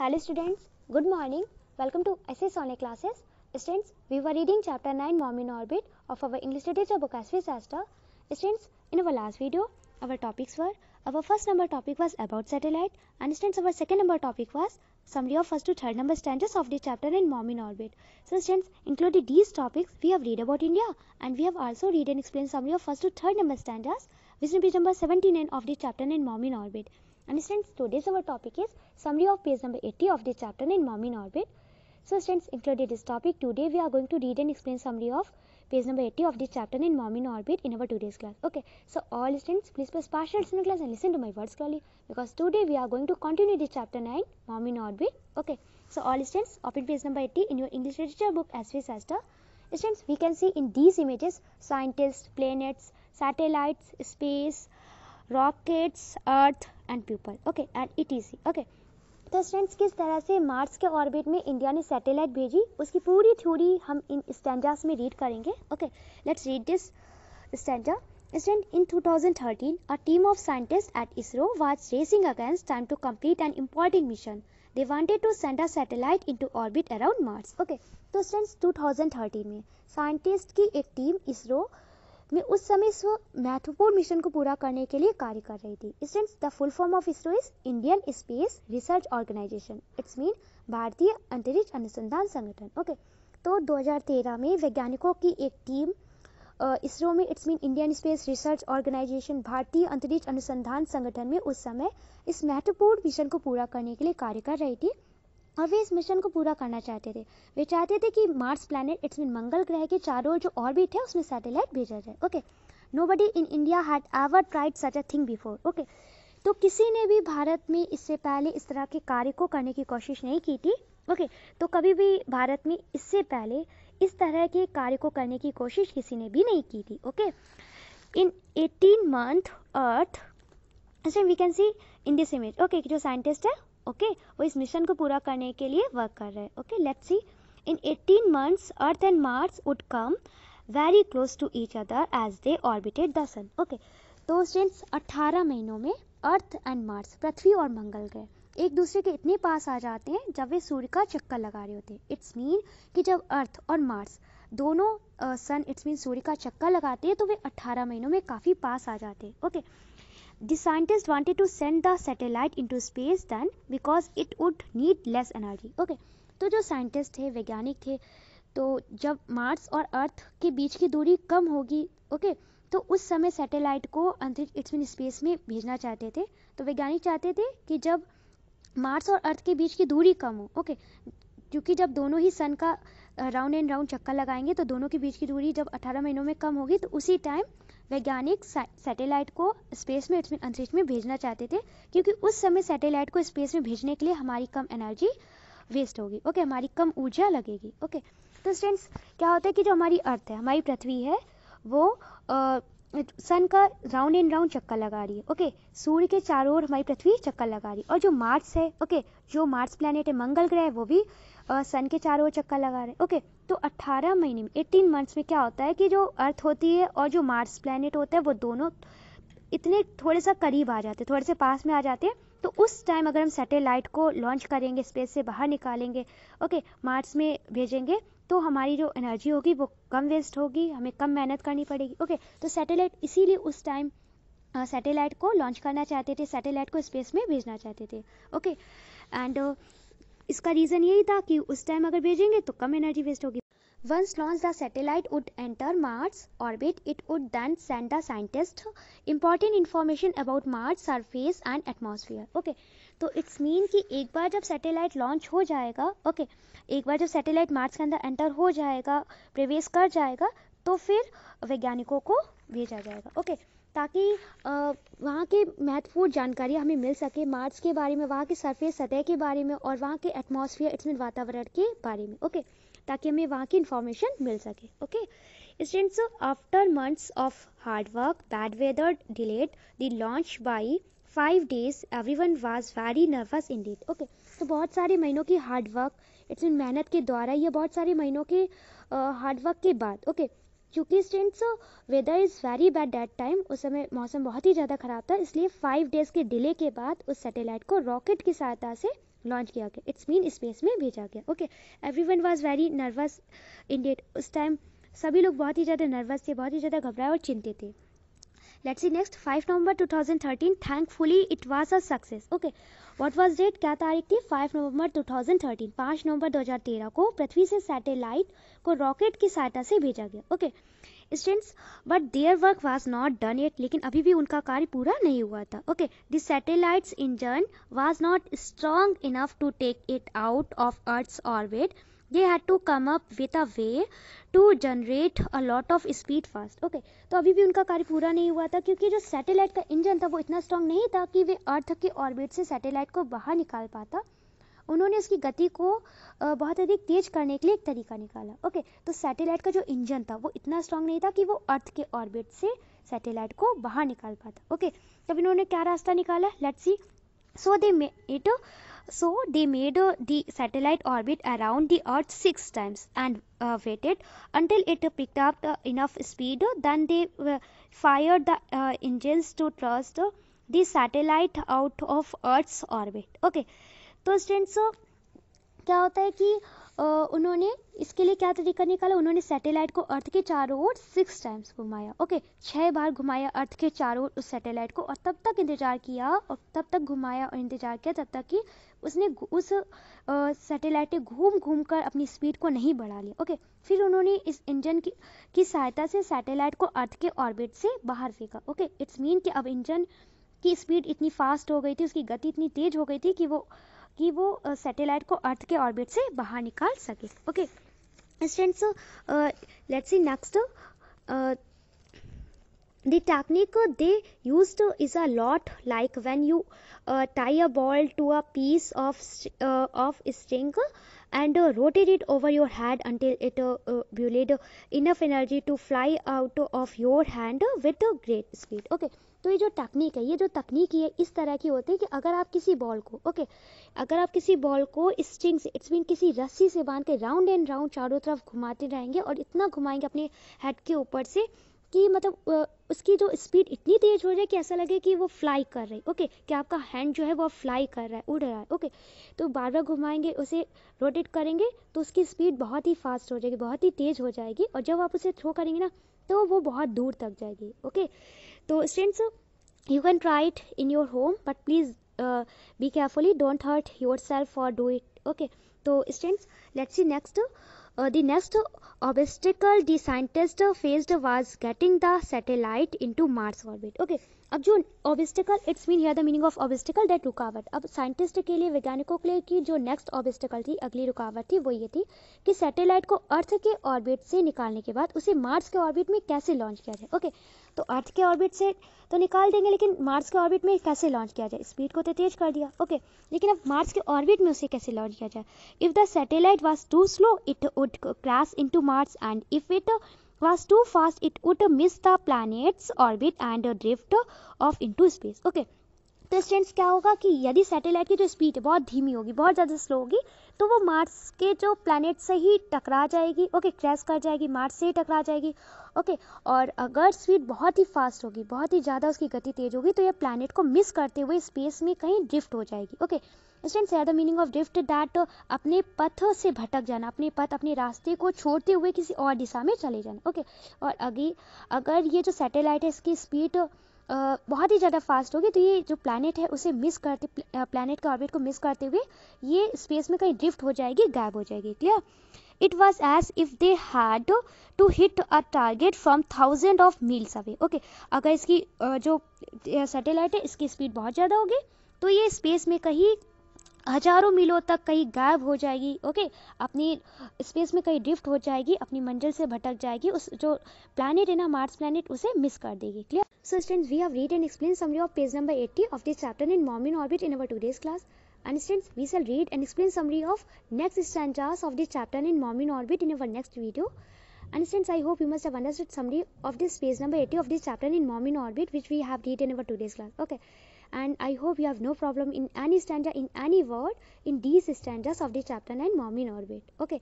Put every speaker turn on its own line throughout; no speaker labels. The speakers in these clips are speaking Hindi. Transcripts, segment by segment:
Hello students, good morning. Welcome to SS Sonic classes. Students, we were reading chapter 9 Mom in Orbit of our English literature book as we Shastra. Students, in our last video, our topics were our first number topic was about satellite and students our second number topic was summary of first to third number stanzas of the chapter in Mom in Orbit. So students, included these topics we have read about India and we have also read and explained summary of first to third number stanzas which is number 79 of this chapter in Mom in Orbit. And today's our topic is summary of page number 80 of the chapter in Mom in Orbit. So students, included this topic, today we are going to read and explain summary of page number 80 of the chapter in Mom in Orbit in our today's class. Okay, so all students, please press partial in class and listen to my words clearly because today we are going to continue this chapter 9, Mom in Orbit. Okay, so all students, open page number 80 in your English literature book as we Sasta. Students, we can see in these images scientists, planets, satellites, space, rockets, earth, and people okay and it is okay तो फ्रेंड्स किस तरह से मार्स के ऑर्बिट में इंडिया ने सैटेलाइट भेजी उसकी पूरी थ्योरी हम इन स्टैंडर्स में रीड करेंगे okay let's read this stanza stand in 2013 a team of scientist at ISRO was racing against time to complete an important mission they wanted to send a satellite in orbit around Mars okay तो फ्रेंड्स टू में साइंटिस्ट की एक टीम इसरो मैं उस समय इस महत्वपूर्ण मिशन को पूरा करने के लिए कार्य कर रही थी students the full form of ISRO is Indian Space Research Organisation it's mean भारतीय अंतरिक्ष अनुसंधान संगठन ओके तो 2013 में वैज्ञानिकों की एक टीम इसरो में it's mean Indian Space Research Organisation भारतीय अंतरिक्ष अनुसंधान संगठन में उस समय इस महत्वपूर्ण मिशन को पूरा करने के लिए कार्य कर रही थी और वे इस मिशन को पूरा करना चाहते थे वे चाहते थे कि मार्स प्लानट इट्स मीन मंगल ग्रह के चारों जो ऑर्बिट है उसमें सैटेलाइट भेजा जाए okay nobody in India had ever tried such a thing before okay तो किसी ने भी भारत में इससे पहले इस तरह के कार्य को करने की कोशिश नहीं की थी ओके okay, तो कभी भी भारत में इससे पहले इस तरह के कार्य को करने की कोशिश किसी ने भी नहीं की थी okay in eighteen month earth we can see in this image okay जो साइंटिस्ट है ओके वो इस मिशन को पूरा करने के लिए वर्क कर रहे हैं okay let's see in 18 months earth and Mars would come very close to each other as they orbited the sun okay तो स्टूडेंट्स 18 महीनों में अर्थ एंड मार्स पृथ्वी और मंगल गए एक दूसरे के इतने पास आ जाते हैं जब वे सूर्य का चक्कर लगा रहे होते हैं इट्स मीन कि जब अर्थ और मार्स दोनों सन इट्स मीन सूर्य का चक्कर लगाते हैं तो वे 18 महीनों में काफ़ी पास आ जाते हैं okay okay. The scientists wanted to send the satellite into space then because it would need less energy. Okay, तो जो साइंटिस्ट थे वैज्ञानिक थे तो जब मार्स और अर्थ के बीच की दूरी कम होगी ओके तो उस समय सैटेलाइट को अंतरिक्ष मीन स्पेस में भेजना चाहते थे तो वैज्ञानिक चाहते थे कि जब मार्स और अर्थ के बीच की दूरी कम हो ओके क्योंकि जब दोनों ही सन का राउंड एंड राउंड चक्कर लगाएंगे तो दोनों के बीच की दूरी जब 18 महीनों में कम होगी तो उसी टाइम वैज्ञानिक सैटेलाइट को स्पेस में अंतरिक्ष में भेजना चाहते थे क्योंकि उस समय सैटेलाइट को स्पेस में भेजने के लिए हमारी कम एनर्जी वेस्ट होगी ओके हमारी कम ऊर्जा लगेगी ओके तो स्टूडेंट्स क्या होता है कि जो हमारी अर्थ है हमारी पृथ्वी है वो आ, सन का राउंड एंड राउंड चक्कर लगा रही है ओके सूर्य के चारों ओर हमारी पृथ्वी चक्कर लगा रही है और जो मार्स है ओके जो मार्स प्लानट है मंगल ग्रह है वो भी सन के चारों ओर चक्कर लगा रहे हैं ओके तो 18 महीने में 18 मंथ्स में क्या होता है कि जो अर्थ होती है और जो मार्स प्लानट होता है वो दोनों इतने थोड़े सा करीब आ जाते हैं थोड़े से पास में आ जाते हैं तो उस टाइम अगर हम सैटेलाइट को लॉन्च करेंगे स्पेस से बाहर निकालेंगे ओके मार्स में भेजेंगे तो हमारी जो एनर्जी होगी वो कम वेस्ट होगी हमें कम मेहनत करनी पड़ेगी ओके तो सैटेलाइट इसीलिए उस टाइम सैटेलाइट को लॉन्च करना चाहते थे सैटेलाइट को स्पेस में भेजना चाहते थे ओके एंड इसका रीजन यही था कि उस टाइम अगर भेजेंगे तो कम एनर्जी वेस्ट होगी once launch the satellite would enter Mars orbit it would then send the scientist important information about Mars surface and atmosphere okay तो इट्स मीन कि एक बार जब सैटेलाइट लॉन्च हो जाएगा ओके okay, एक बार जब सैटेलाइट मार्स के अंदर एंटर हो जाएगा प्रवेश कर जाएगा तो फिर वैज्ञानिकों को भेजा जाएगा ओके okay, ताकि वहाँ के महत्वपूर्ण जानकारी हमें मिल सके मार्स के बारे में वहाँ के सरफेस सतह के बारे में और वहाँ के एटमोसफियर इट्स वातावरण के बारे में ओके ताकि हमें वहाँ की इन्फॉर्मेशन मिल सके okay students after months of hard work bad weather delayed the launch by five days everyone was very nervous indeed okay तो बहुत सारे महीनों की हार्ड वर्क इट्स मीन मेहनत के द्वारा या बहुत सारे महीनों के हार्ड वर्क के बाद ओके okay. क्योंकि students weather is very bad that time उस समय मौसम बहुत ही ज़्यादा ख़राब था इसलिए फाइव डेज़ के डिले के बाद उस सैटेलाइट को रॉकेट की सहायता से लॉन्च किया गया इट्स मीन स्पेस में भेजा गया okay everyone was very nervous indeed उस टाइम सभी लोग बहुत ही ज़्यादा नर्वस थे बहुत ही ज़्यादा घबराए और चिंतित थे let's see next five November 2013 thankfully it was a success okay what was date क्या तारीख थी फाइव नवंबर 2013 पांच नवंबर 2013 को पृथ्वी से सैटेलाइट को रॉकेट की सहायता से भेजा गया okay students but their work was not done it लेकिन अभी भी उनका कार्य पूरा नहीं हुआ था okay the satellite's engine was not strong enough to take it out of earth orbit they had to come up with a way to generate a lot of speed fast okay तो अभी भी उनका कार्य पूरा नहीं हुआ था क्योंकि जो सैटेलाइट का इंजन था वो इतना स्ट्रांग नहीं था कि वे अर्थ के ऑर्बिट से सैटेलाइट को बाहर निकाल पाता उन्होंने उसकी गति को बहुत अधिक तेज करने के लिए एक तरीका निकाला ओके तो सैटेलाइट का जो इंजन था वो इतना स्ट्रांग नहीं था कि वो अर्थ के ऑर्बिट से सैटेलाइट को बाहर निकाल पाता ओके तब इन्होंने क्या रास्ता निकाला let's see so they it So they made uh, the satellite orbit around the Earth six times and uh, waited until it uh, picked up uh, enough speed. Then they uh, fired the uh, engines to thrust uh, the satellite out of Earth's orbit. Okay, तो स्टूडेंट्स क्या होता है कि उन्होंने इसके लिए क्या तरीका निकाला उन्होंने सैटेलाइट को अर्थ के चारों ओर सिक्स टाइम्स घुमाया ओके छः बार घुमाया अर्थ के चारों ओर उस सैटेलाइट को और तब तक इंतजार किया और तब तक घुमाया और इंतजार किया तब तक कि उसने उस सैटेलाइट घूम घूम कर अपनी स्पीड को नहीं बढ़ा लिया ओके फिर उन्होंने इस इंजन की की सहायता से सैटेलाइट को अर्थ के ऑर्बिट से बाहर फेंका ओके इट्स मीन कि अब इंजन की स्पीड इतनी फास्ट हो गई थी उसकी गति इतनी तेज हो गई थी कि वो कि वो सैटेलाइट को अर्थ के ऑर्बिट से बाहर निकाल सके okay students let's see next the technique they used is a lot like when you uh, tie a ball to a piece of uh, of string and uh, rotate it over your head until it uh, build enough energy to fly out of your hand with a great speed okay तो ये जो तकनीक है ये जो तकनीक है इस तरह की होती है कि अगर आप किसी बॉल को ओके okay, अगर आप किसी बॉल को स्ट्रिंग से इट्स मीन किसी रस्सी से बांध के राउंड एंड राउंड चारों तरफ घुमाते रहेंगे और इतना घुमाएंगे अपने हेड के ऊपर से कि मतलब उसकी जो स्पीड इतनी तेज़ हो जाए कि ऐसा लगे कि वो फ्लाई कर रही ओके कि आपका हैंड जो है वो फ्लाई कर रहा है उड़ रहा है ओके तो बार बार घुमाएंगे उसे रोटेट करेंगे तो उसकी स्पीड बहुत ही फास्ट हो जाएगी बहुत ही तेज़ हो जाएगी और जब आप उसे थ्रो करेंगे ना तो वो बहुत दूर तक जाएगी ओके तो students you can try it in your home but please be carefully don't hurt yourself और डू इट ओके तो students let's see next Uh, the next obstacle the scientists faced was getting the satellite into Mars orbit. Okay, अब जो obstacle it's mean here the meaning of obstacle that रुकावट अब साइंटिस्ट के लिए वैज्ञानिकों के लिए कि जो नेक्स्ट ऑबिस्टिकल थी अगली रुकावट थी वो ये थी कि सैटेलाइट को अर्थ के ऑर्बिट से निकालने के बाद उसे मार्स के ऑर्बिट में कैसे लॉन्च किया जाए ओके okay. तो अर्थ के ऑर्बिट से तो निकाल देंगे लेकिन मार्स के ऑर्बिट में कैसे लॉन्च किया जाए स्पीड को तो तेज कर दिया ओके लेकिन अब मार्स के ऑर्बिट में उसे कैसे लॉन्च किया जाए if the satellite was too slow it would crash to Mars and if it was too fast it would miss the planet's orbit and drift off into space okay तो इस क्या होगा कि यदि सैटेलाइट की जो स्पीड है बहुत धीमी होगी बहुत ज़्यादा स्लो होगी तो वो मार्स के जो प्लानट से ही टकरा जाएगी ओके क्रैश कर जाएगी मार्स से ही टकरा जाएगी ओके और अगर स्पीड बहुत ही फास्ट होगी बहुत ही ज़्यादा उसकी गति तेज होगी तो यह प्लानट को मिस करते हुए स्पेस में कहीं ड्रिफ्ट हो जाएगी ओके इंस्टेंस है the meaning of drift that अपने पथ से भटक जाना अपने पथ अपने रास्ते को छोड़ते हुए किसी और दिशा में चले जाना ओके और अगे अगर ये जो सैटेलाइट है इसकी स्पीड बहुत ही ज़्यादा फास्ट होगी तो ये जो प्लानट है उसे मिस करते प्लानट के ऑर्बिट को मिस करते हुए ये स्पेस में कहीं ड्रिफ्ट हो जाएगी गायब हो जाएगी clear it was as if they had to hit a target from thousand of miles away okay अगर इसकी जो सैटेलाइट है इसकी स्पीड बहुत ज़्यादा होगी तो ये स्पेस में कहीं हजारों मीलों तक कहीं गायब हो जाएगी ओके अपनी स्पेस में कहीं ड्रिफ्ट हो जाएगी अपनी मंजिल से भटक जाएगी उस जो प्लानट है ना मार्स प्लानट उसे मिस कर देगी clear so students we have read and explain summary of page number eighty of this chapter in MOM in orbit in our today's class and students we shall read and explain summary of next stanzas of this chapter in MOM in orbit in our next video And since I hope you must have understood summary of this page number 80 of this chapter in Mom in Orbit, which we have read in our today's class. Okay. and I hope you have no problem in any stanza in any word in these stanzas of the chapter 9 mom in orbit okay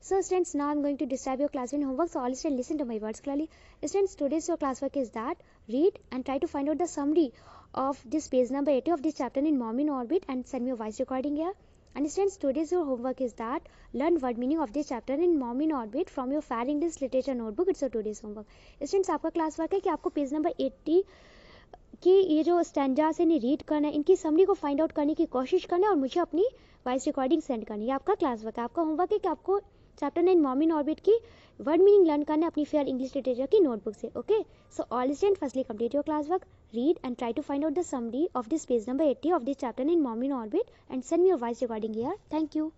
so students now I'm going to describe your classroom homework so all students listen to my words clearly students today's your classwork is that read and try to find out the summary of this page number 80 of this chapter in mom in orbit and send me a voice recording here and students, today's your homework is that learn word meaning of this chapter in Mom in Orbit from your Fair English Literature Notebook. It's your today's homework. Students, आपका classwork वर्क है कि आपको पेज 80 कि ये जो है इन्हें रीड करना है इनकी समरी को फाइंड आउट करने की कोशिश करना है और मुझे अपनी वॉइस रिकॉर्डिंग सेंड करनी है आपका क्लास वर्क है आपका होमवर्क है कि आपको chapter nine MOM in orbit की वर्ड मीनिंग लर्न करना है अपनी फेयर इंग्लिश लिटरेचर की नोटबुक से okay so all students firstly complete your class work read and try to find out the summary of this page number eighty of this chapter nine MOM in orbit and send me your voice recording here thank you